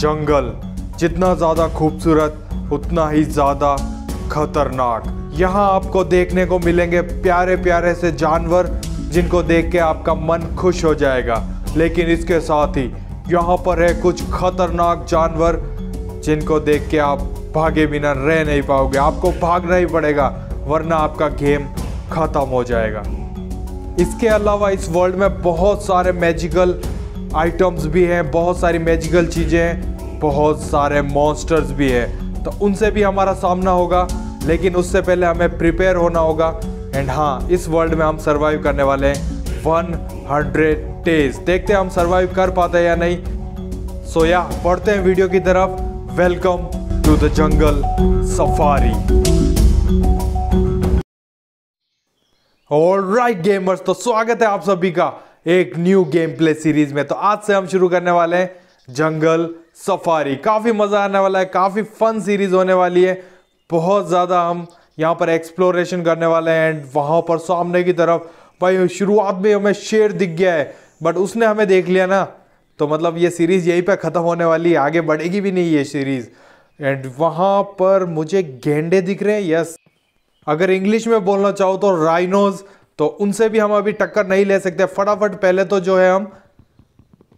जंगल जितना ज़्यादा खूबसूरत उतना ही ज़्यादा खतरनाक यहाँ आपको देखने को मिलेंगे प्यारे प्यारे से जानवर जिनको देख के आपका मन खुश हो जाएगा लेकिन इसके साथ ही यहाँ पर है कुछ खतरनाक जानवर जिनको देख के आप भागे बिना रह नहीं पाओगे आपको भागना ही पड़ेगा वरना आपका गेम ख़त्म हो जाएगा इसके अलावा इस वर्ल्ड में बहुत सारे मैजिकल आइटम्स भी हैं बहुत सारी मैजिकल चीज़ें हैं बहुत सारे मॉन्स्टर्स भी हैं तो उनसे भी हमारा सामना होगा लेकिन उससे पहले हमें प्रिपेयर होना होगा एंड हाँ इस वर्ल्ड में हम सर्वाइव करने वाले हैं वन हंड्रेड डेज देखते हैं हम सर्वाइव कर पाते हैं या नहीं सो या पढ़ते हैं वीडियो की तरफ welcome to the jungle safari और राइट गेमर्स तो स्वागत है आप सभी का एक न्यू गेम प्ले सीरीज में तो आज से हम शुरू करने वाले हैं जंगल सफारी काफ़ी मज़ा आने वाला है काफ़ी फन सीरीज होने वाली है बहुत ज़्यादा हम यहाँ पर एक्सप्लोरेशन करने वाले हैं एंड वहां पर सामने की तरफ भाई शुरुआत में हमें शेर दिख गया है बट उसने हमें देख लिया ना तो मतलब ये सीरीज़ यहीं पर ख़त्म होने वाली है आगे बढ़ेगी भी नहीं ये सीरीज़ एंड वहां पर मुझे गेंडे दिख रहे हैं यस अगर इंग्लिश में बोलना चाहो तो राइनोज़ तो उनसे भी हम अभी टक्कर नहीं ले सकते फटाफट पहले तो जो है हम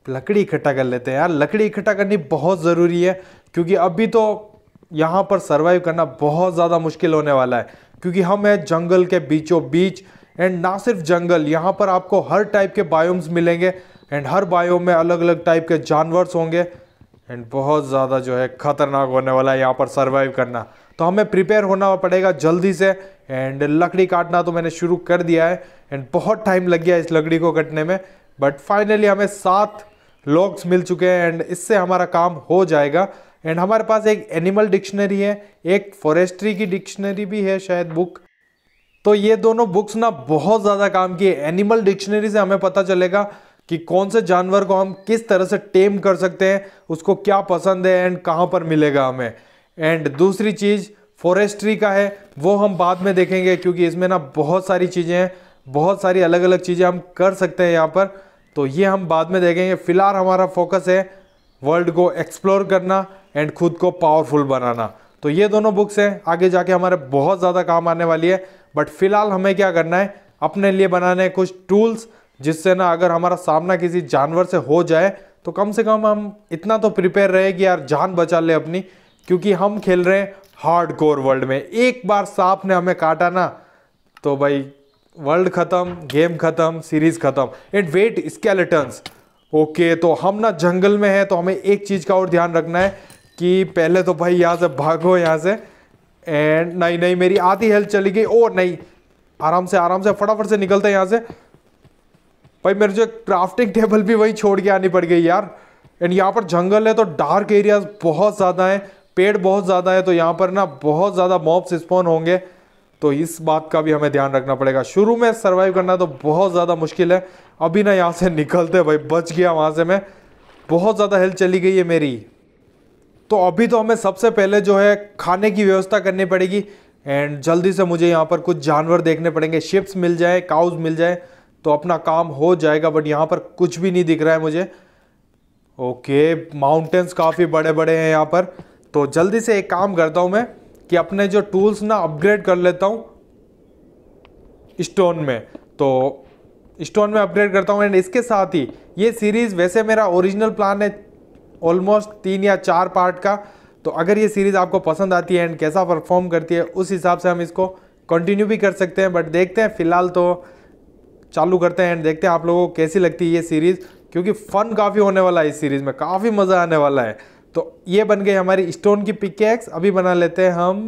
लकड़ी इकट्ठा कर लेते हैं यार लकड़ी इकट्ठा करनी बहुत ज़रूरी है क्योंकि अभी तो यहाँ पर सर्वाइव करना बहुत ज़्यादा मुश्किल होने वाला है क्योंकि हम हैं जंगल के बीचों बीच एंड ना सिर्फ जंगल यहाँ पर आपको हर टाइप के बायोम्स मिलेंगे एंड हर बायोम में अलग अलग टाइप के जानवर्स होंगे एंड बहुत ज़्यादा जो है खतरनाक होने वाला है यहाँ पर सर्वाइव करना तो हमें प्रिपेयर होना पड़ेगा जल्दी से एंड लकड़ी काटना तो मैंने शुरू कर दिया है एंड बहुत टाइम लग गया इस लकड़ी को कटने में बट फाइनली हमें सात लॉग्स मिल चुके हैं एंड इससे हमारा काम हो जाएगा एंड हमारे पास एक एनिमल डिक्शनरी है एक फॉरेस्ट्री की डिक्शनरी भी है शायद बुक तो ये दोनों बुक्स ना बहुत ज़्यादा काम की है एनिमल डिक्शनरी से हमें पता चलेगा कि कौन से जानवर को हम किस तरह से टेम कर सकते हैं उसको क्या पसंद है एंड कहाँ पर मिलेगा हमें एंड दूसरी चीज़ फॉरेस्ट्री का है वो हम बाद में देखेंगे क्योंकि इसमें ना बहुत सारी चीज़ें हैं बहुत सारी अलग अलग चीज़ें हम कर सकते हैं यहाँ पर तो ये हम बाद में देखेंगे फिलहाल हमारा फोकस है वर्ल्ड को एक्सप्लोर करना एंड खुद को पावरफुल बनाना तो ये दोनों बुक्स हैं आगे जाके हमारे बहुत ज़्यादा काम आने वाली है बट फिलहाल हमें क्या करना है अपने लिए बनाने कुछ टूल्स जिससे ना अगर हमारा सामना किसी जानवर से हो जाए तो कम से कम हम इतना तो प्रिपेयर रहे कि यार जान बचा ले अपनी क्योंकि हम खेल रहे हैं हार्ड कोर वर्ल्ड में एक बार सांप ने हमें काटा ना तो भाई वर्ल्ड ख़त्म गेम ख़त्म सीरीज ख़त्म एंड वेट स्केलेटन्स ओके तो हम ना जंगल में हैं तो हमें एक चीज़ का और ध्यान रखना है कि पहले तो भाई यहाँ से भागो यहाँ से एंड नहीं नहीं मेरी आधी हेल्थ चली गई और oh, नहीं आराम से आराम से फटाफट से निकलते हैं यहाँ से भाई मेरे जो क्राफ्टिंग टेबल भी वहीं छोड़ के आनी पड़ गई यार एंड यहाँ पर जंगल है तो डार्क एरियाज बहुत ज़्यादा हैं पेड़ बहुत ज़्यादा है तो यहाँ पर ना बहुत ज़्यादा मॉब्स स्पॉन होंगे तो इस बात का भी हमें ध्यान रखना पड़ेगा शुरू में सर्वाइव करना तो बहुत ज़्यादा मुश्किल है अभी ना यहाँ से निकलते भाई बच गया वहाँ से मैं बहुत ज़्यादा हेल्थ चली गई है मेरी तो अभी तो हमें सबसे पहले जो है खाने की व्यवस्था करनी पड़ेगी एंड जल्दी से मुझे यहाँ पर कुछ जानवर देखने पड़ेंगे शिप्स मिल जाए काउज मिल जाए तो अपना काम हो जाएगा बट यहाँ पर कुछ भी नहीं दिख रहा है मुझे ओके माउंटेन्स काफ़ी बड़े बड़े हैं यहाँ पर तो जल्दी से एक काम करता हूँ मैं कि अपने जो टूल्स ना अपग्रेड कर लेता हूँ स्टोन में तो स्टोन में अपग्रेड करता हूँ एंड इसके साथ ही ये सीरीज़ वैसे मेरा ओरिजिनल प्लान है ऑलमोस्ट तीन या चार पार्ट का तो अगर ये सीरीज़ आपको पसंद आती है एंड कैसा परफॉर्म करती है उस हिसाब से हम इसको कंटिन्यू भी कर सकते हैं बट देखते हैं फिलहाल तो चालू करते हैं एंड देखते हैं आप लोगों को कैसी लगती है ये सीरीज़ क्योंकि फ़न काफ़ी होने वाला है इस सीरीज़ में काफ़ी मज़ा आने वाला है तो ये बन गई हमारी स्टोन की पिकेक्स अभी बना लेते हैं हम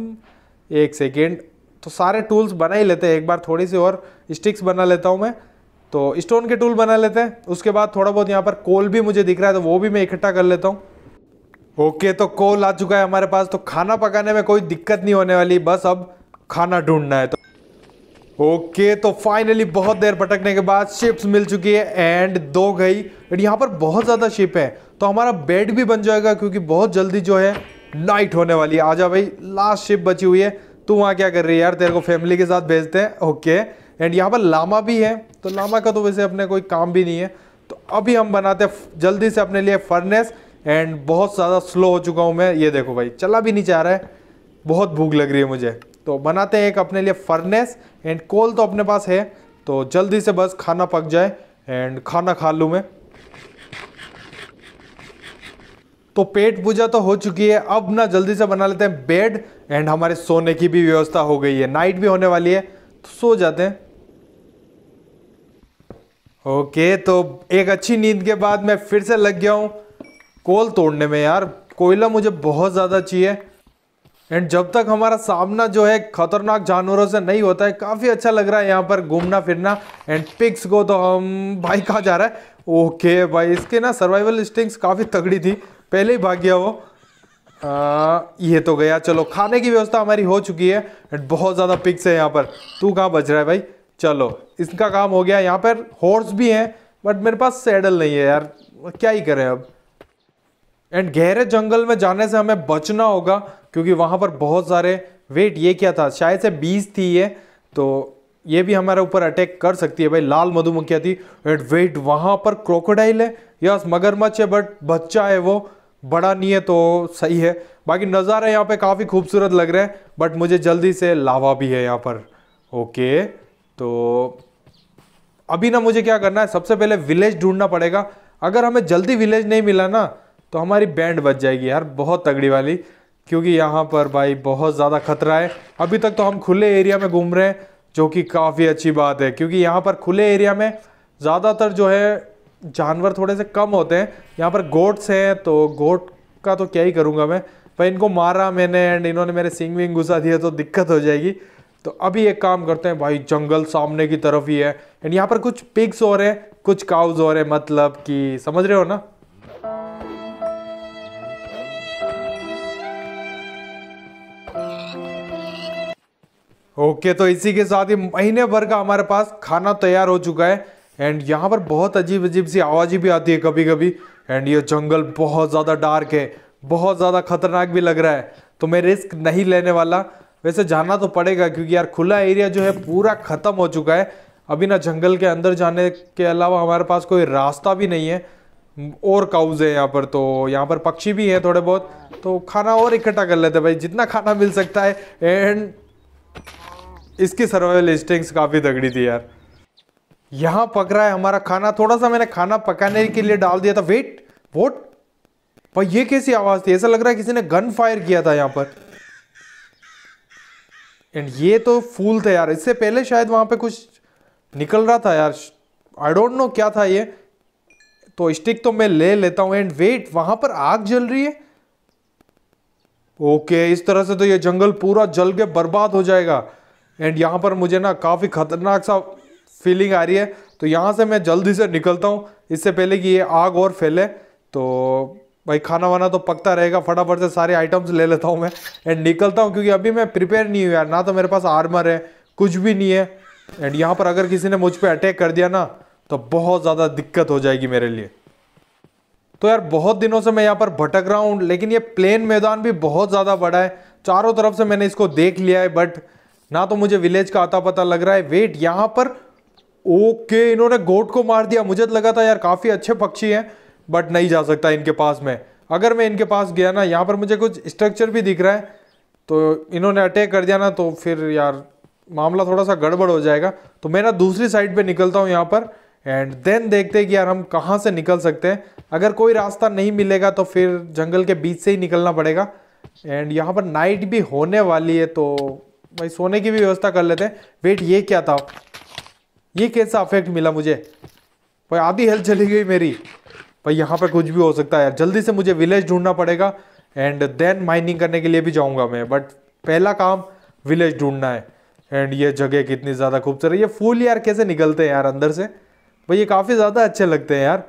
एक सेकेंड तो सारे टूल्स बना ही लेते हैं एक बार थोड़ी सी और स्टिक्स बना लेता हूँ मैं तो स्टोन के टूल बना लेते हैं उसके बाद थोड़ा बहुत यहाँ पर कोल भी मुझे दिख रहा है तो वो भी मैं इकट्ठा कर लेता हूँ ओके okay, तो कोल आ चुका है हमारे पास तो खाना पकाने में कोई दिक्कत नहीं होने वाली बस अब खाना ढूंढना है तो ओके okay, तो फाइनली बहुत देर भटकने के बाद शिप्स मिल चुकी है एंड दो गई एंड यहाँ पर बहुत ज़्यादा शिप है तो हमारा बेड भी बन जाएगा क्योंकि बहुत जल्दी जो है नाइट होने वाली है आजा भाई लास्ट शिप बची हुई है तू वहाँ क्या कर रही है यार तेरे को फैमिली के साथ भेजते हैं ओके एंड यहाँ पर लामा भी है तो लामा का तो वैसे अपने कोई काम भी नहीं है तो अभी हम बनाते हैं जल्दी से अपने लिए फर्नेस एंड बहुत ज़्यादा स्लो हो चुका हूँ मैं ये देखो भाई चला भी नहीं चाह रहा है बहुत भूख लग रही है मुझे तो बनाते हैं एक अपने लिए फर्नेस एंड कोल तो अपने पास है तो जल्दी से बस खाना पक जाए एंड खाना खा लूँ मैं तो पेट पूजा तो हो चुकी है अब ना जल्दी से बना लेते हैं बेड एंड हमारे सोने की भी व्यवस्था हो गई है नाइट भी होने वाली है तो सो जाते हैं ओके तो एक अच्छी नींद के बाद मैं फिर से लग गया हूँ कोल तोड़ने में यार कोयला मुझे बहुत ज़्यादा चाहिए एंड जब तक हमारा सामना जो है खतरनाक जानवरों से नहीं होता है काफ़ी अच्छा लग रहा है यहाँ पर घूमना फिरना एंड पिक्स को तो हम भाई कहा जा रहा है ओके भाई इसके ना सर्वाइवल स्टिंग्स काफ़ी तगड़ी थी पहले ही भाग गया वो आ, ये तो गया चलो खाने की व्यवस्था हमारी हो चुकी है एंड बहुत ज़्यादा पिक्स है यहाँ पर तू कहाँ बच रहा है भाई चलो इसका काम हो गया यहाँ पर हॉर्स भी हैं बट मेरे पास सैडल नहीं है यार क्या ही करें अब एंड गहरे जंगल में जाने से हमें बचना होगा क्योंकि वहाँ पर बहुत सारे वेट ये क्या था शायद से बीस थी ये तो ये भी हमारे ऊपर अटैक कर सकती है भाई लाल मधुमक्खिया थी एंड वेट वहाँ पर क्रोकोडाइल है या मगरमच्छ है बट बच्चा है वो बड़ा नहीं है तो सही है बाकी नज़ारा यहाँ पे काफ़ी खूबसूरत लग रहा है बट मुझे जल्दी से लावा भी है यहाँ पर ओके तो अभी ना मुझे क्या करना है सबसे पहले विलेज ढूंढना पड़ेगा अगर हमें जल्दी विलेज नहीं मिला ना तो हमारी बैंड बच जाएगी यार बहुत तगड़ी वाली क्योंकि यहाँ पर भाई बहुत ज़्यादा खतरा है अभी तक तो हम खुले एरिया में घूम रहे हैं जो कि काफ़ी अच्छी बात है क्योंकि यहाँ पर खुले एरिया में ज़्यादातर जो है जानवर थोड़े से कम होते हैं यहाँ पर गोट्स हैं तो गोट का तो क्या ही करूँगा मैं पर इनको मारा मैंने एंड इन्होंने मेरे सिंग विंग घुसा दिया तो दिक्कत हो जाएगी तो अभी एक काम करते हैं भाई जंगल सामने की तरफ ही है एंड यहाँ पर कुछ पिग्स हो रहे हैं कुछ काउज हो रहे हैं मतलब कि समझ रहे हो ना ओके okay, तो इसी के साथ ही महीने भर का हमारे पास खाना तैयार हो चुका है एंड यहाँ पर बहुत अजीब अजीब सी आवाज़ें भी आती है कभी कभी एंड ये जंगल बहुत ज़्यादा डार्क है बहुत ज़्यादा खतरनाक भी लग रहा है तो मैं रिस्क नहीं लेने वाला वैसे जाना तो पड़ेगा क्योंकि यार खुला एरिया जो है पूरा ख़त्म हो चुका है अभी ना जंगल के अंदर जाने के अलावा हमारे पास कोई रास्ता भी नहीं है और काउज है यहाँ पर तो यहाँ पर पक्षी भी हैं थोड़े बहुत तो खाना और इकट्ठा कर लेते भाई जितना खाना मिल सकता है एंड इसकी सर्वाइवल इंस्टिंग काफ़ी तगड़ी थी यार यहां पक रहा है हमारा खाना थोड़ा सा मैंने खाना पकाने के लिए डाल दिया था वेट वोट पर ये कैसी आवाज़ थी ऐसा लग रहा है किसी ने गन फायर किया था यहां पर एंड ये तो फूल था यार इससे पहले शायद वहां पे कुछ निकल रहा था यार आई डोंट नो क्या था ये तो स्टिक तो मैं ले लेता हूं एंड वेट वहां पर आग जल रही है ओके इस तरह से तो ये जंगल पूरा जल के बर्बाद हो जाएगा एंड यहाँ पर मुझे ना काफ़ी ख़तरनाक सा फीलिंग आ रही है तो यहाँ से मैं जल्दी से निकलता हूँ इससे पहले कि ये आग और फैले तो भाई खाना वाना तो पकता रहेगा फटाफट से सारे आइटम्स ले लेता हूँ मैं एंड निकलता हूँ क्योंकि अभी मैं प्रिपेयर नहीं हुआ यार ना तो मेरे पास आर्मर है कुछ भी नहीं है एंड यहाँ पर अगर किसी ने मुझ पर अटैक कर दिया ना तो बहुत ज़्यादा दिक्कत हो जाएगी मेरे लिए तो यार बहुत दिनों से मैं यहाँ पर भटक रहा हूँ लेकिन ये प्लेन मैदान भी बहुत ज़्यादा बड़ा है चारों तरफ से मैंने इसको देख लिया है बट ना तो मुझे विलेज का आता पता लग रहा है वेट यहाँ पर ओके इन्होंने गोट को मार दिया मुझे तो लगा था यार काफ़ी अच्छे पक्षी हैं बट नहीं जा सकता इनके पास में अगर मैं इनके पास गया ना यहाँ पर मुझे कुछ स्ट्रक्चर भी दिख रहा है तो इन्होंने अटैक कर दिया ना तो फिर यार मामला थोड़ा सा गड़बड़ हो जाएगा तो मैं ना दूसरी साइड पे निकलता हूँ यहाँ पर एंड देन देखते हैं कि यार हम कहाँ से निकल सकते हैं अगर कोई रास्ता नहीं मिलेगा तो फिर जंगल के बीच से ही निकलना पड़ेगा एंड यहाँ पर नाइट भी होने वाली है तो भाई सोने की भी व्यवस्था कर लेते हैं वेट ये क्या था ये कैसा अफेक्ट मिला मुझे भाई आधी हेल्थ चली गई मेरी भाई यहाँ पर कुछ भी हो सकता है यार जल्दी से मुझे विलेज ढूंढना पड़ेगा एंड देन माइनिंग करने के लिए भी जाऊँगा मैं बट पहला काम विलेज ढूंढना है एंड ये जगह कितनी ज़्यादा खूबसूरत है ये फूल यार कैसे निकलते हैं यार अंदर से भाई ये काफ़ी ज़्यादा अच्छे लगते हैं यार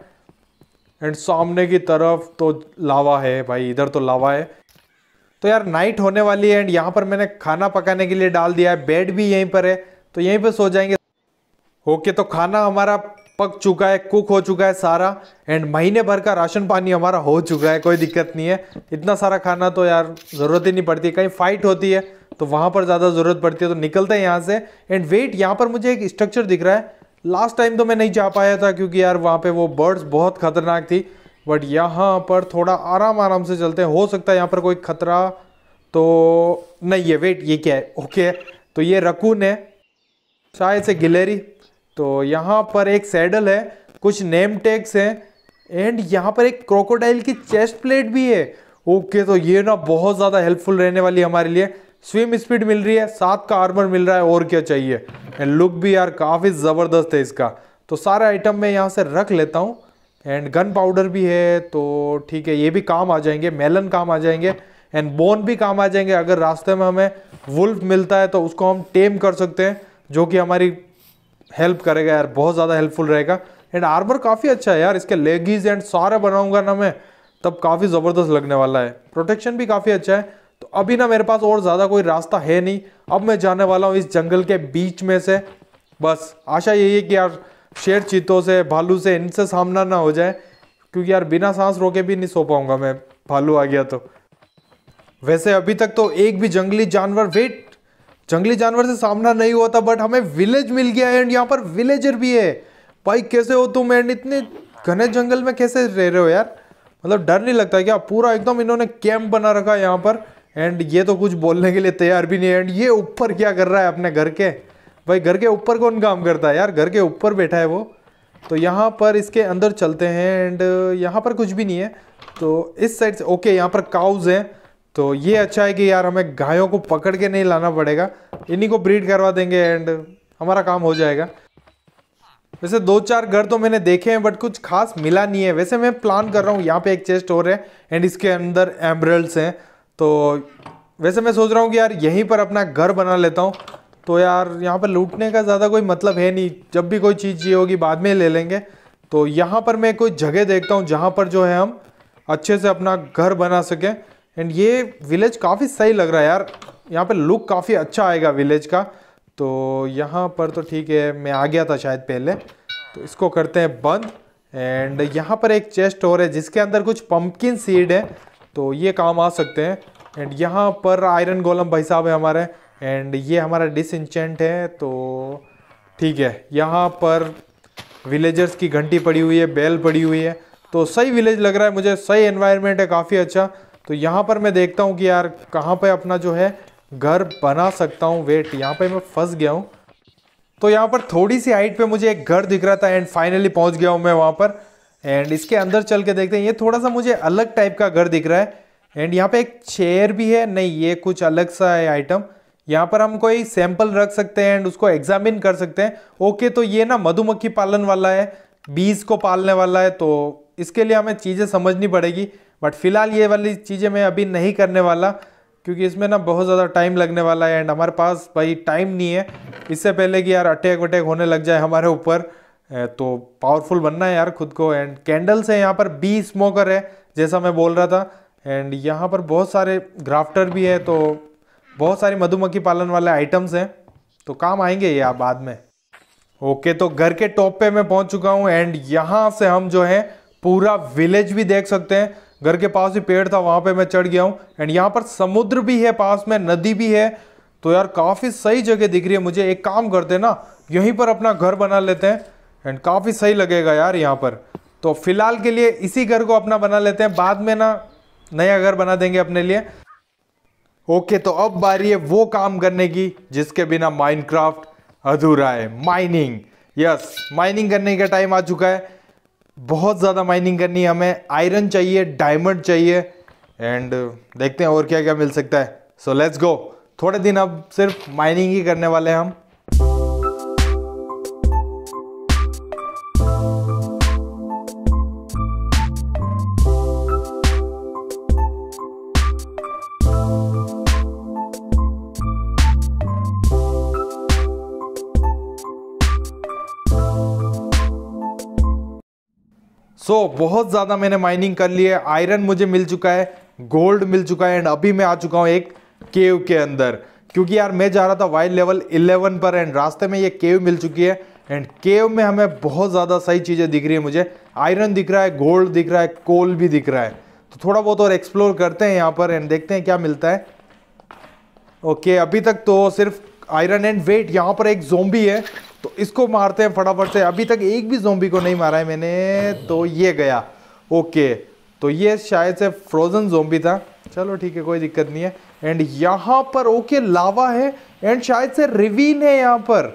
एंड सामने की तरफ तो लावा है भाई इधर तो लावा है तो यार नाइट होने वाली है एंड यहाँ पर मैंने खाना पकाने के लिए डाल दिया है बेड भी यहीं पर है तो यहीं पर सो जाएंगे ओके तो खाना हमारा पक चुका है कुक हो चुका है सारा एंड महीने भर का राशन पानी हमारा हो चुका है कोई दिक्कत नहीं है इतना सारा खाना तो यार ज़रूरत ही नहीं पड़ती कहीं फ़ाइट होती है तो वहाँ पर ज़्यादा ज़रूरत पड़ती है तो निकलते हैं यहाँ से एंड वेट यहाँ पर मुझे एक स्ट्रक्चर दिख रहा है लास्ट टाइम तो मैं नहीं जा पाया था क्योंकि यार वहाँ पे वो बर्ड्स बहुत खतरनाक थी बट यहाँ पर थोड़ा आराम आराम से चलते हैं हो सकता है यहाँ पर कोई खतरा तो नहीं है वेट ये क्या है ओके तो ये रकून है शायद से गिलेरी तो यहाँ पर एक सैडल है कुछ नेम टैग्स हैं एंड यहाँ पर एक क्रोकोडाइल की चेस्ट प्लेट भी है ओके तो ये ना बहुत ज़्यादा हेल्पफुल रहने वाली हमारे लिए स्विम स्पीड मिल रही है सात का आर्मर मिल रहा है और क्या चाहिए एंड लुक भी यार काफ़ी ज़बरदस्त है इसका तो सारा आइटम मैं यहाँ से रख लेता हूँ एंड गन पाउडर भी है तो ठीक है ये भी काम आ जाएंगे मेलन काम आ जाएंगे एंड बोन भी काम आ जाएंगे अगर रास्ते में हमें वुल्फ मिलता है तो उसको हम टेम कर सकते हैं जो कि हमारी हेल्प करेगा यार बहुत ज़्यादा हेल्पफुल रहेगा एंड आर्मर काफ़ी अच्छा है यार इसके लेगीज एंड सारा बनाऊंगा ना मैं तब काफ़ी ज़बरदस्त लगने वाला है प्रोटेक्शन भी काफ़ी अच्छा है तो अभी ना मेरे पास और ज़्यादा कोई रास्ता है नहीं अब मैं जाने वाला हूँ इस जंगल के बीच में से बस आशा यही है कि यार शेर चीतों से भालू से इनसे सामना ना हो जाए क्योंकि यार बिना सांस रोके भी नहीं सो पाऊंगा मैं भालू आ गया तो वैसे अभी तक तो एक भी जंगली जानवर वेट जंगली जानवर से सामना नहीं हुआ था बट हमें विलेज मिल गया है एंड यहाँ पर विलेजर भी है भाई कैसे हो तुम एंड इतने घने जंगल में कैसे रह रहे हो यार मतलब डर नहीं लगता क्या पूरा एकदम इन्होंने कैंप बना रखा है यहाँ पर एंड ये तो कुछ बोलने के लिए तैयार भी नहीं एंड ये ऊपर क्या कर रहा है अपने घर के भाई घर के ऊपर कौन काम करता है यार घर के ऊपर बैठा है वो तो यहाँ पर इसके अंदर चलते हैं एंड यहाँ पर कुछ भी नहीं है तो इस साइड से ओके यहाँ पर काउज हैं तो ये अच्छा है कि यार हमें गायों को पकड़ के नहीं लाना पड़ेगा इन्हीं को ब्रीड करवा देंगे एंड हमारा काम हो जाएगा वैसे दो चार घर तो मैंने देखे हैं बट कुछ खास मिला नहीं है वैसे मैं प्लान कर रहा हूँ यहाँ पे एक चेस्ट और है एंड इसके अंदर एम्ब्रल्स हैं तो वैसे मैं सोच रहा हूँ कि यार यहीं पर अपना घर बना लेता हूँ तो यार यहाँ पर लूटने का ज़्यादा कोई मतलब है नहीं जब भी कोई चीज़ ये होगी बाद में ले लेंगे तो यहाँ पर मैं कोई जगह देखता हूँ जहाँ पर जो है हम अच्छे से अपना घर बना सकें एंड ये विलेज काफ़ी सही लग रहा है यार यहाँ पर लुक काफ़ी अच्छा आएगा विलेज का तो यहाँ पर तो ठीक है मैं आ गया था शायद पहले तो इसको करते हैं बंद एंड यहाँ पर एक चेस्ट और है जिसके अंदर कुछ पम्पकिन सीड है तो ये काम आ सकते हैं एंड यहाँ पर आयरन गोलम भाई साहब है हमारे एंड ये हमारा डिसइंचेंट है तो ठीक है यहाँ पर विलेजर्स की घंटी पड़ी हुई है बेल पड़ी हुई है तो सही विलेज लग रहा है मुझे सही एनवायरनमेंट है काफ़ी अच्छा तो यहाँ पर मैं देखता हूँ कि यार कहाँ पे अपना जो है घर बना सकता हूँ वेट यहाँ पे मैं फंस गया हूँ तो यहाँ पर थोड़ी सी हाइट पे मुझे एक घर दिख रहा था एंड फाइनली पहुँच गया हूँ मैं वहाँ पर एंड इसके अंदर चल के देखते हैं ये थोड़ा सा मुझे अलग टाइप का घर दिख रहा है एंड यहाँ पे एक चेयर भी है नहीं ये कुछ अलग सा है आइटम यहाँ पर हम कोई सैंपल रख सकते हैं एंड उसको एग्जामिन कर सकते हैं ओके तो ये ना मधुमक्खी पालन वाला है बीज को पालने वाला है तो इसके लिए हमें चीज़ें समझनी पड़ेगी बट फिलहाल ये वाली चीज़ें मैं अभी नहीं करने वाला क्योंकि इसमें ना बहुत ज़्यादा टाइम लगने वाला है एंड हमारे पास भाई टाइम नहीं है इससे पहले कि यार अटैक वटैक होने लग जाए हमारे ऊपर तो पावरफुल बनना है यार खुद को एंड कैंडल्स हैं यहाँ पर बी स्मोकर है जैसा मैं बोल रहा था एंड यहाँ पर बहुत सारे ग्राफ्टर भी है तो बहुत सारी मधुमक्खी पालन वाले आइटम्स हैं तो काम आएंगे ये आप बाद में ओके तो घर के टॉप पे मैं पहुंच चुका हूँ एंड यहाँ से हम जो है पूरा विलेज भी देख सकते हैं घर के पास ही पेड़ था वहाँ पे मैं चढ़ गया हूँ एंड यहाँ पर समुद्र भी है पास में नदी भी है तो यार काफ़ी सही जगह दिख रही है मुझे एक काम करते हैं ना यहीं पर अपना घर बना लेते हैं एंड काफ़ी सही लगेगा यार यहाँ पर तो फिलहाल के लिए इसी घर को अपना बना लेते हैं बाद में ना नया घर बना देंगे अपने लिए ओके तो अब बारी है वो काम करने की जिसके बिना माइनक्राफ्ट अधूरा है माइनिंग यस माइनिंग करने का टाइम आ चुका है बहुत ज़्यादा माइनिंग करनी है हमें आयरन चाहिए डायमंड चाहिए एंड uh, देखते हैं और क्या क्या मिल सकता है सो लेट्स गो थोड़े दिन अब सिर्फ माइनिंग ही करने वाले हैं हम सो तो so, बहुत ज़्यादा मैंने माइनिंग कर ली है आयरन मुझे मिल चुका है गोल्ड मिल चुका है एंड अभी मैं आ चुका हूँ एक केव के अंदर क्योंकि यार मैं जा रहा था वाइल्ड लेवल 11 पर एंड रास्ते में ये केव मिल चुकी है एंड केव में हमें बहुत ज़्यादा सही चीज़ें दिख रही है मुझे आयरन दिख रहा है गोल्ड दिख रहा है कोल भी दिख रहा है तो थोड़ा बहुत और एक्सप्लोर करते हैं यहाँ पर एंड देखते हैं क्या मिलता है ओके okay, अभी तक तो सिर्फ आयरन एंड वेट यहाँ पर एक जोम्बी है तो इसको मारते हैं फटाफट से अभी तक एक भी जोम्बी को नहीं मारा है मैंने तो ये गया ओके तो ये शायद से फ्रोजन जोम्बी था चलो ठीक है कोई दिक्कत नहीं है एंड यहाँ पर ओके लावा है एंड शायद से रिवीन है यहाँ पर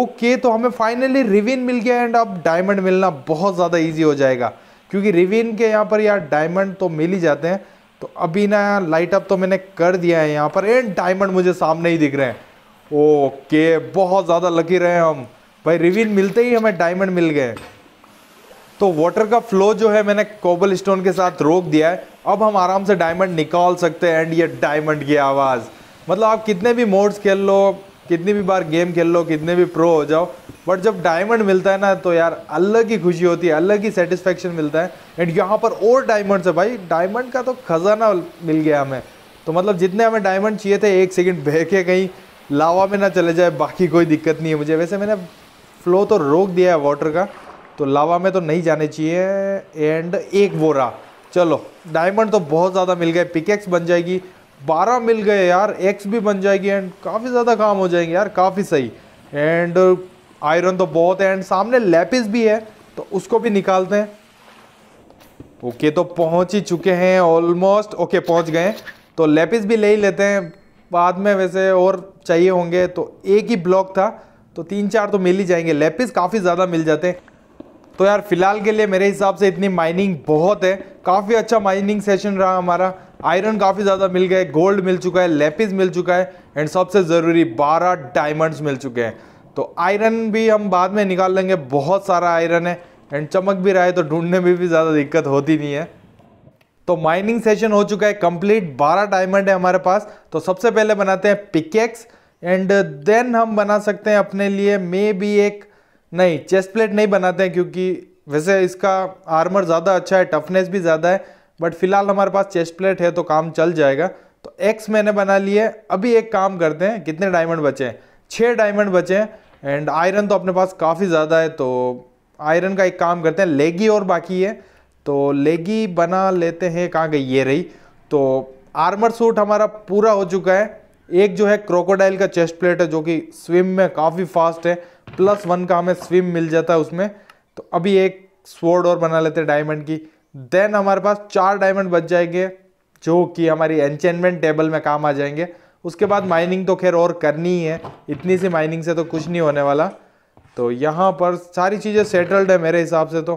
ओके तो हमें फाइनली रिवीन मिल गया एंड अब डायमंड मिलना बहुत ज़्यादा इजी हो जाएगा क्योंकि रिवीन के यहाँ पर यार डायमंड तो मिल ही जाते हैं तो अभी ना लाइट अप तो मैंने कर दिया है यहाँ पर एंड डायमंड मुझे सामने ही दिख रहे हैं ओके बहुत ज़्यादा लकी रहे हम भाई रिविन मिलते ही हमें डायमंड मिल गए तो वाटर का फ्लो जो है मैंने कोबल स्टोन के साथ रोक दिया है अब हम आराम से डायमंड निकाल सकते हैं एंड ये डायमंड की आवाज़ मतलब आप कितने भी मोड्स खेल लो कितनी भी बार गेम खेल लो कितने भी प्रो हो जाओ बट जब डायमंड मिलता है ना तो यार अलग ही खुशी होती है अलग ही सेटिस्फेक्शन मिलता है एंड यहाँ पर और डायमंड है भाई डायमंड का तो खजाना मिल गया हमें तो मतलब जितने हमें डायमंड चाहिए थे एक सेकंड बह के कहीं लावा में ना चले जाए बाकी कोई दिक्कत नहीं है मुझे वैसे मैंने फ्लो तो रोक दिया है वाटर का तो लावा में तो नहीं जाने चाहिए एंड एक बोरा चलो डायमंड तो बहुत ज़्यादा मिल गए पिकेक्स बन जाएगी बारह मिल गए यार एक्स भी बन जाएगी एंड काफ़ी ज़्यादा काम हो जाएंगे यार काफ़ी सही एंड आयरन तो बहुत है एंड सामने लेपिस भी है तो उसको भी निकालते हैं ओके तो पहुंच ही चुके हैं ऑलमोस्ट ओके पहुँच पहुंच गए तो लेपिस भी ले ही लेते हैं बाद में वैसे और चाहिए होंगे तो एक ही ब्लॉक था तो तीन चार तो मिल ही जाएंगे लेपिस काफ़ी ज़्यादा मिल जाते हैं तो यार फिलहाल के लिए मेरे हिसाब से इतनी माइनिंग बहुत है काफ़ी अच्छा माइनिंग सेशन रहा हमारा आयरन काफ़ी ज़्यादा मिल गए गोल्ड मिल चुका है लेपिस मिल चुका है एंड सबसे ज़रूरी बारह डायमंड्स मिल चुके हैं तो आयरन भी हम बाद में निकाल लेंगे बहुत सारा आयरन है एंड चमक भी रहा है तो ढूंढने में भी ज़्यादा दिक्कत होती नहीं है तो माइनिंग सेशन हो चुका है कंप्लीट 12 डायमंड है हमारे पास तो सबसे पहले बनाते हैं पिकेक्स एंड देन हम बना सकते हैं अपने लिए मे बी एक नहीं चेस्ट प्लेट नहीं बनाते हैं क्योंकि वैसे इसका आर्मर ज़्यादा अच्छा है टफनेस भी ज़्यादा है बट फिलहाल हमारे पास चेस्ट प्लेट है तो काम चल जाएगा तो एक्स मैंने बना लिए अभी एक काम करते हैं कितने डायमंड बचे हैं छः डायमंड बचे हैं एंड आयरन तो अपने पास काफ़ी ज़्यादा है तो आयरन का एक काम करते हैं लेगी और बाकी है तो लेगी बना लेते हैं कहाँ गई ये रही तो आर्मर सूट हमारा पूरा हो चुका है एक जो है क्रोकोडाइल का चेस्ट प्लेट है जो कि स्विम में काफ़ी फास्ट है प्लस वन का हमें स्विम मिल जाता है उसमें तो अभी एक स्वॉर्ड और बना लेते हैं डायमंड की देन हमारे पास चार डायमंड बच जाएंगे जो कि हमारी एंचेनमेंट टेबल में काम आ जाएंगे उसके बाद माइनिंग तो खैर और करनी ही है इतनी सी माइनिंग से तो कुछ नहीं होने वाला तो यहाँ पर सारी चीज़ें सेटल्ड है मेरे हिसाब से तो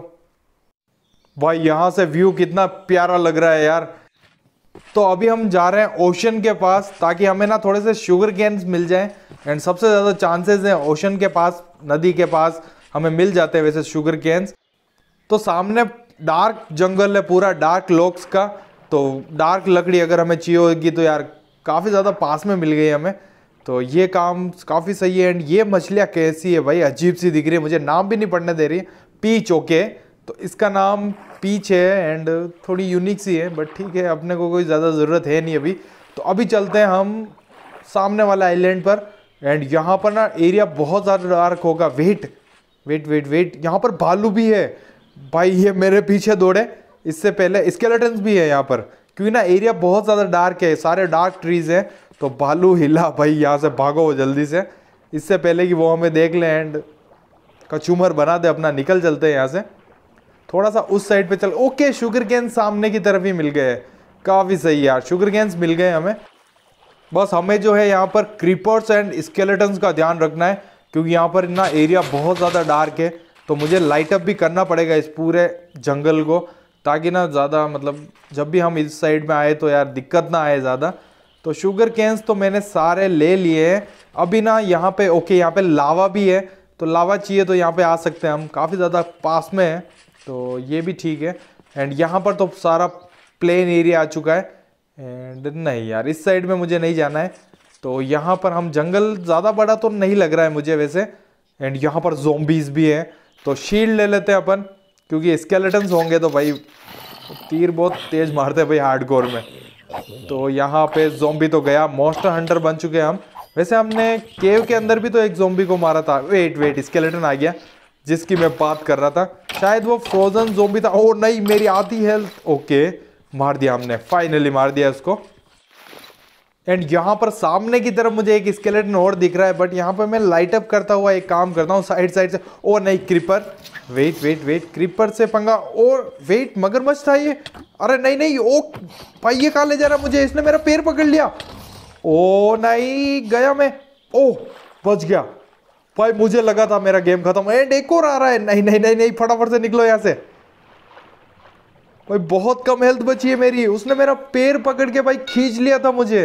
भाई यहाँ से व्यू कितना प्यारा लग रहा है यार तो अभी हम जा रहे हैं ओशन के पास ताकि हमें ना थोड़े से शुगर कैंस मिल जाएं एंड सबसे ज़्यादा चांसेस हैं ओशन के पास नदी के पास हमें मिल जाते हैं वैसे शुगर कैंस तो सामने डार्क जंगल है पूरा डार्क लोक्स का तो डार्क लकड़ी अगर हमें चाहिए होगी तो यार काफ़ी ज़्यादा पास में मिल गई हमें तो ये काम काफ़ी सही है एंड ये मछलियाँ कैसी है भाई अजीब सी दिख रही है मुझे नाम भी नहीं पढ़ने दे रही पी चौके तो इसका नाम पीच है एंड थोड़ी यूनिक सी है बट ठीक है अपने को कोई ज़्यादा ज़रूरत है नहीं अभी तो अभी चलते हैं हम सामने वाला आइलैंड पर एंड यहाँ पर ना एरिया बहुत ज़्यादा डार्क होगा वेट वेट वेट वेट यहाँ पर भालू भी है भाई ये मेरे पीछे दौड़े इससे पहले स्केलेटन्स भी है यहाँ पर क्योंकि ना एरिया बहुत ज़्यादा डार्क है सारे डार्क ट्रीज हैं तो भालू हिला भाई यहाँ से भागो जल्दी से इससे पहले कि वो हमें देख लें एंड कचूमर बना दे अपना निकल चलते हैं यहाँ से थोड़ा सा उस साइड पे चल ओके शुगर कैन सामने की तरफ ही मिल गए काफ़ी सही यार शुगर कैंस मिल गए हमें बस हमें जो है यहाँ पर क्रीपर्स एंड स्केलेटन्स का ध्यान रखना है क्योंकि यहाँ पर ना एरिया बहुत ज़्यादा डार्क है तो मुझे लाइटअप भी करना पड़ेगा इस पूरे जंगल को ताकि ना ज़्यादा मतलब जब भी हम इस साइड में आए तो यार दिक्कत ना आए ज़्यादा तो शुगर कैंस तो मैंने सारे ले लिए हैं अभी ना यहाँ पे ओके यहाँ पे लावा भी है तो लावा चाहिए तो यहाँ पे आ सकते हैं हम काफ़ी ज़्यादा पास में है तो ये भी ठीक है एंड यहाँ पर तो सारा प्लेन एरिया आ चुका है एंड नहीं यार इस साइड में मुझे नहीं जाना है तो यहाँ पर हम जंगल ज़्यादा बड़ा तो नहीं लग रहा है मुझे वैसे एंड यहाँ पर जोम्बीज भी हैं तो शील्ड ले लेते हैं अपन क्योंकि स्केलेटन्स होंगे तो भाई तीर बहुत तेज़ मारते हैं भाई हार्डकोर में तो यहाँ पे जोम्बी तो गया मोस्टर हंटर बन चुके हैं हम वैसे हमने केव के अंदर भी तो एक जोम्बी को मारा था वेट वेट स्केलेटन आ गया जिसकी मैं बात कर रहा था शायद वो फ्रोजन जो भी था ओ नहीं मेरी आधी हेल्थ ओके मार दिया हमने फाइनली मार दिया इसको एंड यहाँ पर सामने की तरफ मुझे एक स्केलेटन और दिख रहा है बट यहाँ पर मैं लाइट अप करता हुआ एक काम करता हूँ साइड साइड से ओ नहीं creeper wait wait wait creeper से पंगा और वेट मगरमच्छ था ये अरे नहीं नहीं ओ पाइये कहा ले जा रहा मुझे इसने मेरा पैर पकड़ लिया ओ नहीं गया मैं ओ बच गया भाई मुझे लगा था मेरा गेम खत्म एंड एक और आ रहा है नहीं नहीं नहीं नहीं फटाफट से निकलो यहाँ से भाई बहुत कम हेल्थ बची है मेरी उसने मेरा पैर पकड़ के भाई खींच लिया था मुझे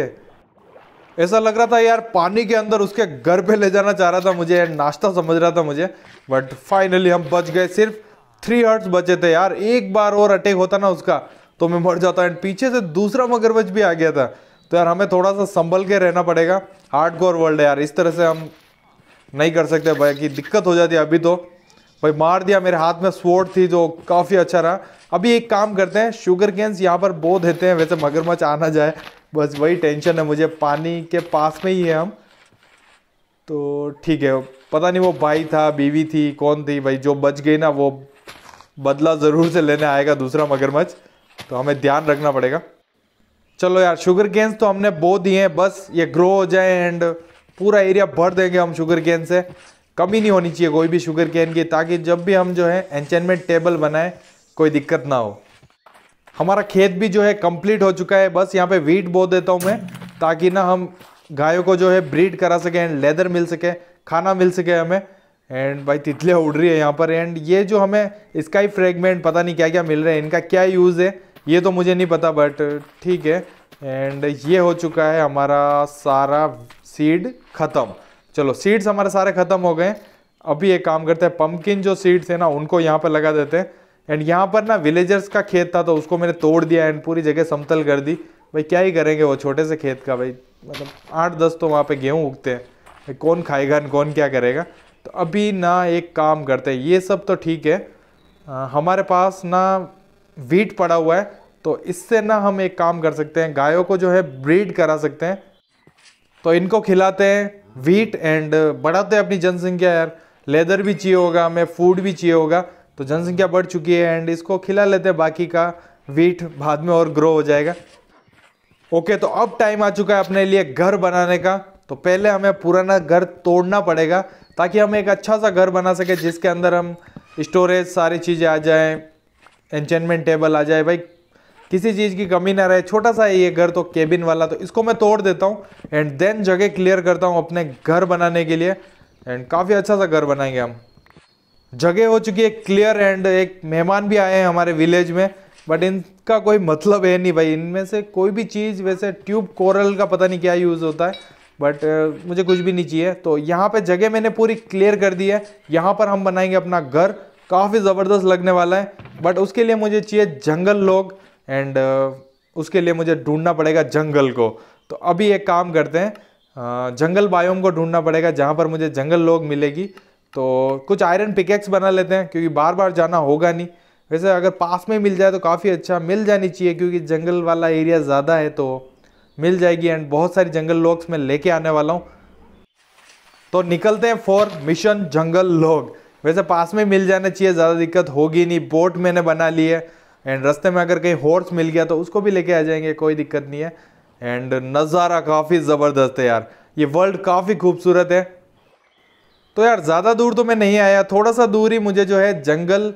ऐसा लग रहा था यार पानी के अंदर उसके घर पे ले जाना चाह रहा था मुझे नाश्ता समझ रहा था मुझे बट फाइनली हम बच गए सिर्फ थ्री हर्ट्स बचे थे यार एक बार और अटैक होता ना उसका तो मैं मर जाता एंड पीछे से दूसरा मगरमच्छ भी आ गया था तो यार हमें थोड़ा सा संभल के रहना पड़ेगा हार्ड वर्ल्ड है यार इस तरह से हम नहीं कर सकते भाई की दिक्कत हो जाती है अभी तो भाई मार दिया मेरे हाथ में स्वोर्ड थी जो काफ़ी अच्छा रहा अभी एक काम करते हैं शुगर केन्स यहाँ पर बो देते हैं वैसे मगरमच्छ आना जाए बस वही टेंशन है मुझे पानी के पास में ही है हम तो ठीक है पता नहीं वो भाई था बीवी थी कौन थी भाई जो बच गई ना वो बदला ज़रूर से लेने आएगा दूसरा मगरमच्छ तो हमें ध्यान रखना पड़ेगा चलो यार शुगर केन्स तो हमने बो दिए हैं बस ये ग्रो हो जाए एंड पूरा एरिया भर देंगे हम शुगर कैन से कमी नहीं होनी चाहिए कोई भी शुगर कैन की ताकि जब भी हम जो है एंटेनमेंट टेबल बनाए कोई दिक्कत ना हो हमारा खेत भी जो है कंप्लीट हो चुका है बस यहाँ पे वीट बो देता हूँ मैं ताकि ना हम गायों को जो है ब्रीड करा सके एंड लेदर मिल सके खाना मिल सके हमें एंड भाई तितलियाँ उड़ रही है यहाँ पर एंड ये जो हमें इसका ही फ्रेगमेंट पता नहीं क्या क्या मिल रहा है इनका क्या यूज़ है ये तो मुझे नहीं पता बट ठीक है एंड ये हो चुका है हमारा सारा सीड खत्म चलो सीड्स हमारे सारे खत्म हो गए अभी एक काम करते हैं पम्पकिन जो सीड्स है ना उनको यहाँ पर लगा देते हैं एंड यहाँ पर ना विलेजर्स का खेत था तो उसको मैंने तोड़ दिया एंड पूरी जगह समतल कर दी भाई क्या ही करेंगे वो छोटे से खेत का भाई मतलब आठ दस तो वहाँ पे गेहूँ उगते हैं कौन खाएगा एंड कौन क्या करेगा तो अभी ना एक काम करते हैं ये सब तो ठीक है आ, हमारे पास ना वीट पड़ा हुआ है तो इससे ना हम एक काम कर सकते हैं गायों को जो है ब्रीड करा सकते हैं तो इनको खिलाते हैं वीट एंड uh, बढ़ाते हैं अपनी जनसंख्या यार लेदर भी चाहिए होगा हमें फूड भी चाहिए होगा तो जनसंख्या बढ़ चुकी है एंड इसको खिला लेते हैं बाकी का वीट बाद में और ग्रो हो जाएगा ओके तो अब टाइम आ चुका है अपने लिए घर बनाने का तो पहले हमें पुराना घर तोड़ना पड़ेगा ताकि हम एक अच्छा सा घर बना सके जिसके अंदर हम स्टोरेज सारी चीज़ें आ जाएँ एंचमेंट टेबल आ जाए भाई किसी चीज़ की कमी ना रहे छोटा सा है ये घर तो केबिन वाला तो इसको मैं तोड़ देता हूँ एंड देन जगह क्लियर करता हूँ अपने घर बनाने के लिए एंड काफ़ी अच्छा सा घर बनाएंगे हम जगह हो चुकी है क्लियर एंड एक मेहमान भी आए हैं हमारे विलेज में बट इनका कोई मतलब है नहीं भाई इनमें से कोई भी चीज़ वैसे ट्यूब कोरल का पता नहीं क्या यूज़ होता है बट uh, मुझे कुछ भी नहीं चाहिए तो यहाँ पे जगह मैंने पूरी क्लियर कर दी है यहाँ पर हम बनाएंगे अपना घर काफ़ी ज़बरदस्त लगने वाला है बट उसके लिए मुझे चाहिए जंगल लोग एंड uh, उसके लिए मुझे ढूंढना पड़ेगा जंगल को तो अभी एक काम करते हैं uh, जंगल बायोम को ढूंढना पड़ेगा जहाँ पर मुझे जंगल लोग मिलेगी तो कुछ आयरन पिकेक्स बना लेते हैं क्योंकि बार बार जाना होगा नहीं वैसे अगर पास में मिल जाए तो काफ़ी अच्छा मिल जानी चाहिए क्योंकि जंगल वाला एरिया ज़्यादा है तो मिल जाएगी एंड बहुत सारी जंगल लोग्स मैं लेके आने वाला हूँ तो निकलते हैं फॉर मिशन जंगल लोग वैसे पास में मिल जाना चाहिए ज़्यादा दिक्कत होगी नहीं बोट मैंने बना ली है एंड रास्ते में अगर कहीं हॉर्स मिल गया तो उसको भी लेके आ जाएंगे कोई दिक्कत नहीं है एंड नज़ारा काफ़ी ज़बरदस्त है यार ये वर्ल्ड काफ़ी खूबसूरत है तो यार ज़्यादा दूर तो मैं नहीं आया थोड़ा सा दूर ही मुझे जो है जंगल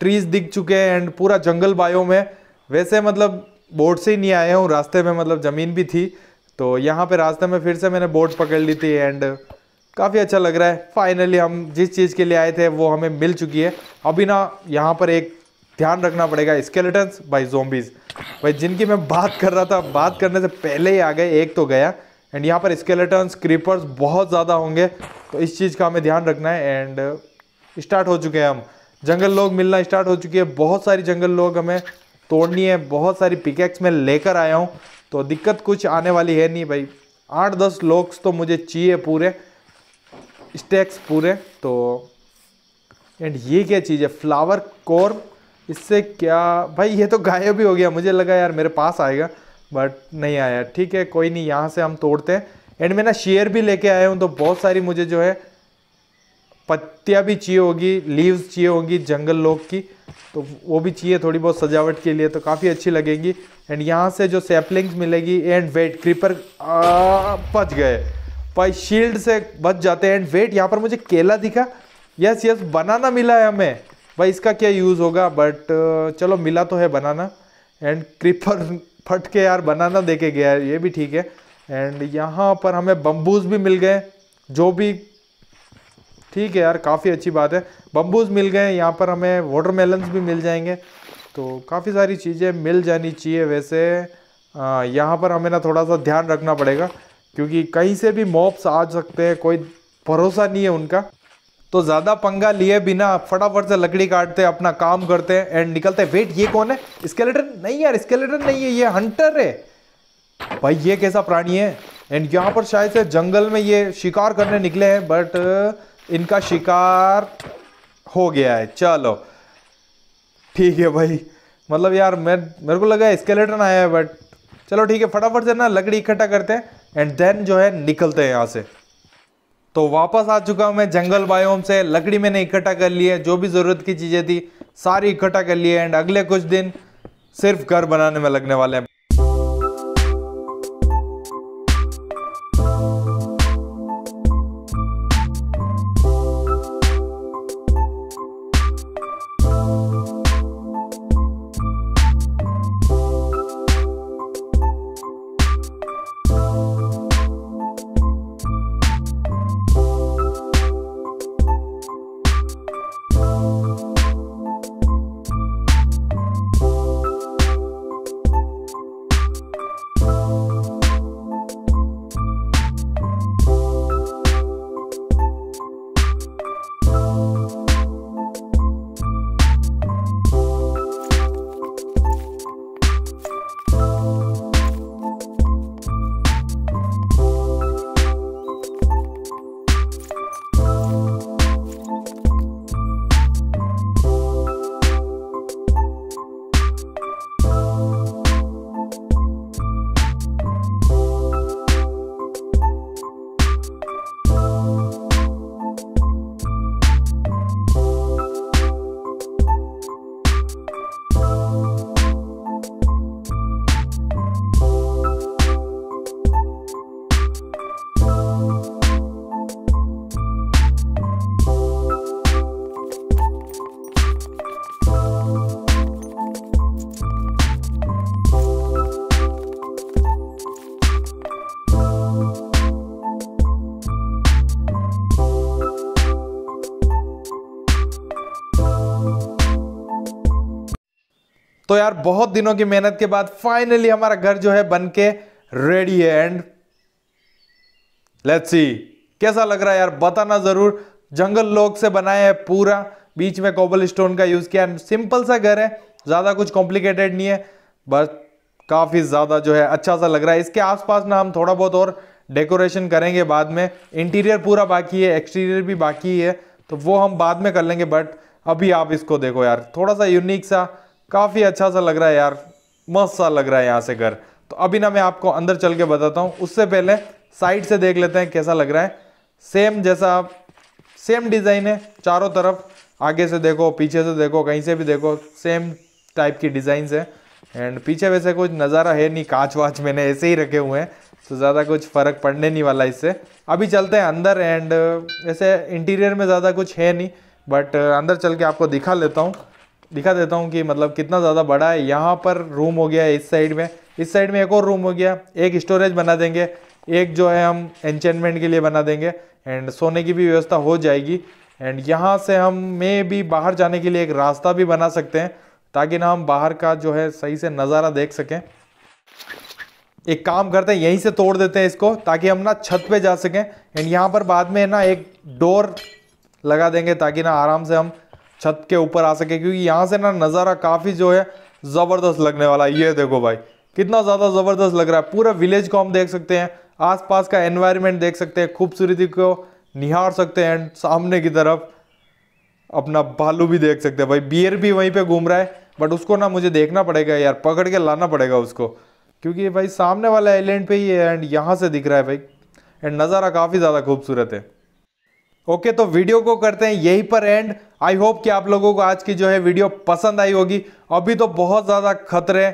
ट्रीज दिख चुके हैं एंड पूरा जंगल बायो में वैसे मतलब बोट से ही नहीं आया हूँ रास्ते में मतलब ज़मीन भी थी तो यहाँ पे रास्ते में फिर से मैंने बोट पकड़ ली थी एंड काफ़ी अच्छा लग रहा है फाइनली हम जिस चीज़ के लिए आए थे वो हमें मिल चुकी है अभी ना यहाँ पर एक ध्यान रखना पड़ेगा स्केलेटन्स बाई जोम्बीज भाई जिनकी मैं बात कर रहा था बात करने से पहले ही आ गए एक तो गया एंड यहाँ पर स्केलेटन्स क्रीपर्स बहुत ज़्यादा होंगे तो इस चीज़ का हमें ध्यान रखना है एंड स्टार्ट uh, हो चुके हैं हम जंगल लोग मिलना स्टार्ट हो चुकी है बहुत सारी जंगल लोग हमें तोड़नी है बहुत सारी पिकेक्स में लेकर आया हूँ तो दिक्कत कुछ आने वाली है नहीं भाई आठ दस लोग्स तो मुझे चाहिए पूरे स्टैक्स पूरे तो एंड ये क्या चीज़ है फ्लावर कोर इससे क्या भाई ये तो गायब ही हो गया मुझे लगा यार मेरे पास आएगा बट नहीं आया ठीक है कोई नहीं यहाँ से हम तोड़ते हैं एंड मैं ना शेयर भी लेके आया हूँ तो बहुत सारी मुझे जो है पत्तियाँ भी चाहिए होगी लीव्स चाहिए होंगी जंगल लोग की तो वो भी चाहिए थोड़ी बहुत सजावट के लिए तो काफ़ी अच्छी लगेंगी एंड यहाँ से जो सेपलिंग्स मिलेगी एंड वेट क्रीपर बच गए भाई शील्ड से बच जाते हैं एंड वेट यहाँ पर मुझे केला दिखा यस यस बनाना मिला है हमें भाई इसका क्या यूज़ होगा बट uh, चलो मिला तो है बनाना एंड क्रीपर फट के यार बनाना देके गया है ये भी ठीक है एंड यहाँ पर हमें बम्बूज भी मिल गए जो भी ठीक है यार काफ़ी अच्छी बात है बम्बूज मिल गए यहाँ पर हमें वाटरमेलन्स भी मिल जाएंगे तो काफ़ी सारी चीज़ें मिल जानी चाहिए वैसे यहाँ पर हमें ना थोड़ा सा ध्यान रखना पड़ेगा क्योंकि कहीं से भी मॉप्स आ सकते हैं कोई भरोसा नहीं है उनका तो ज़्यादा पंगा लिए बिना फटाफट से लकड़ी काटते अपना काम करते हैं एंड निकलते वेट ये कौन है स्केलेटन नहीं यार स्केलेटन नहीं है ये हंटर है भाई ये कैसा प्राणी है एंड यहाँ पर शायद से जंगल में ये शिकार करने निकले हैं बट uh, इनका शिकार हो गया है चलो ठीक है भाई मतलब यार मैं मेरे को लगा स्केलेटन आया है बट चलो ठीक है फटाफट से ना लकड़ी इकट्ठा करते हैं एंड देन जो है निकलते हैं यहाँ से तो वापस आ चुका हूँ मैं जंगल बायोम से लकड़ी मैंने इकट्ठा कर ली है जो भी ज़रूरत की चीज़ें थी सारी इकट्ठा कर ली है एंड अगले कुछ दिन सिर्फ घर बनाने में लगने वाले हैं तो यार बहुत दिनों की मेहनत के बाद फाइनली हमारा घर जो है बन के रेडी है एंड लेट्स सी कैसा लग रहा है यार बताना जरूर जंगल लोग से बनाया है पूरा बीच में कोबल स्टोन का यूज़ किया सिंपल सा घर है ज़्यादा कुछ कॉम्प्लिकेटेड नहीं है बस काफ़ी ज़्यादा जो है अच्छा सा लग रहा है इसके आसपास ना हम थोड़ा बहुत और डेकोरेशन करेंगे बाद में इंटीरियर पूरा बाकी है एक्सटीरियर भी बाकी है तो वो हम बाद में कर लेंगे बट अभी आप इसको देखो यार थोड़ा सा यूनिक सा काफ़ी अच्छा सा लग रहा है यार मस्त सा लग रहा है यहाँ से घर तो अभी ना मैं आपको अंदर चल के बताता हूँ उससे पहले साइड से देख लेते हैं कैसा लग रहा है सेम जैसा सेम डिज़ाइन है चारों तरफ आगे से देखो पीछे से देखो कहीं से भी देखो सेम टाइप की डिज़ाइन है एंड पीछे वैसे कुछ नज़ारा है नहीं कांच वाच मैंने ऐसे ही रखे हुए हैं तो ज़्यादा कुछ फ़र्क पड़ने नहीं वाला इससे अभी चलते हैं अंदर एंड ऐसे इंटीरियर में ज़्यादा कुछ है नहीं बट अंदर चल के आपको दिखा लेता हूँ दिखा देता हूँ कि मतलब कितना ज़्यादा बड़ा है यहाँ पर रूम हो गया इस साइड में इस साइड में एक और रूम हो गया एक स्टोरेज बना देंगे एक जो है हम एंचेनमेंट के लिए बना देंगे एंड सोने की भी व्यवस्था हो जाएगी एंड यहाँ से हम मे भी बाहर जाने के लिए एक रास्ता भी बना सकते हैं ताकि ना हम बाहर का जो है सही से नज़ारा देख सकें एक काम करते हैं यहीं से तोड़ देते हैं इसको ताकि हम ना छत पे जा सकें एंड यहाँ पर बाद में ना एक डोर लगा देंगे ताकि ना आराम से हम छत के ऊपर आ सके क्योंकि यहाँ से ना नज़ारा काफ़ी जो है ज़बरदस्त लगने वाला है ये देखो भाई कितना ज़्यादा ज़बरदस्त लग रहा है पूरा विलेज को हम देख सकते हैं आसपास का एनवायरनमेंट देख सकते हैं खूबसूरती को निहार सकते हैं एंड सामने की तरफ अपना भालू भी देख सकते हैं भाई बियर भी वहीं पे घूम रहा है बट उसको ना मुझे देखना पड़ेगा यार पकड़ के लाना पड़ेगा उसको क्योंकि भाई सामने वाला आइलैंड पे ही है एंड यहाँ से दिख रहा है भाई एंड नज़ारा काफ़ी ज़्यादा खूबसूरत है ओके okay, तो वीडियो को करते हैं यहीं पर एंड आई होप कि आप लोगों को आज की जो है वीडियो पसंद आई होगी अभी तो बहुत ज़्यादा खतरे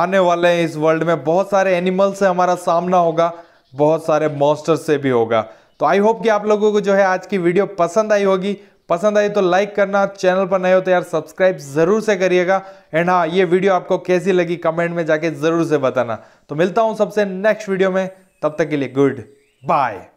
आने वाले हैं इस वर्ल्ड में बहुत सारे एनिमल से हमारा सामना होगा बहुत सारे मॉन्स्टर से भी होगा तो आई होप कि आप लोगों को जो है आज की वीडियो पसंद आई होगी पसंद आई तो लाइक करना चैनल पर नए हो तो यार सब्सक्राइब जरूर से करिएगा एंड हाँ ये वीडियो आपको कैसी लगी कमेंट में जाके जरूर से बताना तो मिलता हूँ सबसे नेक्स्ट वीडियो में तब तक के लिए गुड बाय